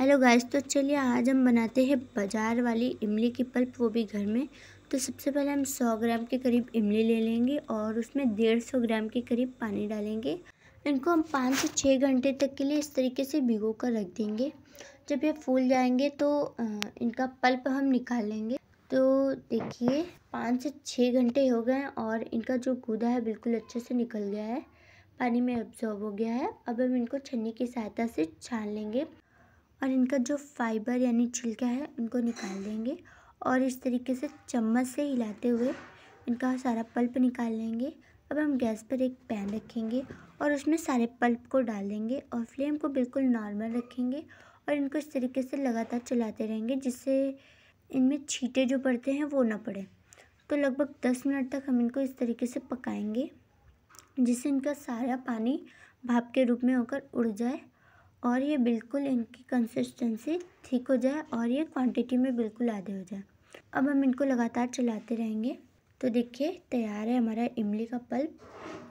hello guys तो चलिए आज हम बनाते हैं बाज़ार वाली इमली की पल्प वो भी घर में तो सबसे पहले हम 100 ग्राम के करीब इमली ले लेंगे और उसमें 150 ग्राम के करीब पानी डालेंगे इनको हम पाँच से छः घंटे तक के लिए इस तरीके से भिगो कर रख देंगे जब ये फूल जाएंगे तो इनका पल्प हम निकाल लेंगे तो देखिए पाँच से छः घंटे हो गए और इनका जो गूदा है बिल्कुल अच्छे से निकल गया है पानी में एब्जॉर्ब हो गया है अब हम इनको छन्नी की सहायता से छान लेंगे और इनका जो फाइबर यानी छिलका है उनको निकाल देंगे और इस तरीके से चम्मच से हिलाते हुए इनका सारा पल्प निकाल लेंगे अब हम गैस पर एक पैन रखेंगे और उसमें सारे पल्प को डाल देंगे और फ्लेम को बिल्कुल नॉर्मल रखेंगे और इनको इस तरीके से लगातार चलाते रहेंगे जिससे इनमें छीटे जो पड़ते हैं वो ना पड़े तो लगभग दस मिनट तक हम इनको इस तरीके से पकाएंगे जिससे इनका सारा पानी भाप के रूप में होकर उड़ जाए और ये बिल्कुल इनकी कंसिस्टेंसी ठीक हो जाए और ये क्वांटिटी में बिल्कुल आधे हो जाए अब हम इनको लगातार चलाते रहेंगे तो देखिए तैयार है हमारा इमली का पल्प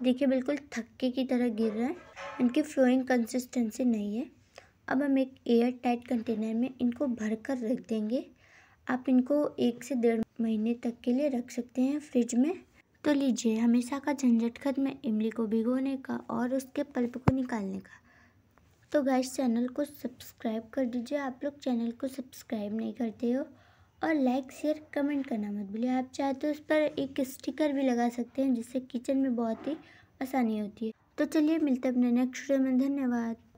देखिए बिल्कुल थक्के की तरह गिर रहा है इनकी फ्लोइंग कंसिस्टेंसी नहीं है अब हम एक एयर टाइट कंटेनर में इनको भर कर रख देंगे आप इनको एक से डेढ़ महीने तक के लिए रख सकते हैं फ्रिज में तो लीजिए हमेशा का झंझट खत्म इमली को भिगोने का और उसके पल्प को निकालने का तो गाइस चैनल को सब्सक्राइब कर दीजिए आप लोग चैनल को सब्सक्राइब नहीं करते हो और लाइक शेयर कमेंट करना मत भूलिए आप चाहे तो उस पर एक स्टिकर भी लगा सकते हैं जिससे किचन में बहुत ही आसानी होती है तो चलिए मिलते हैं अपने नेक्स्ट वीडियो में धन्यवाद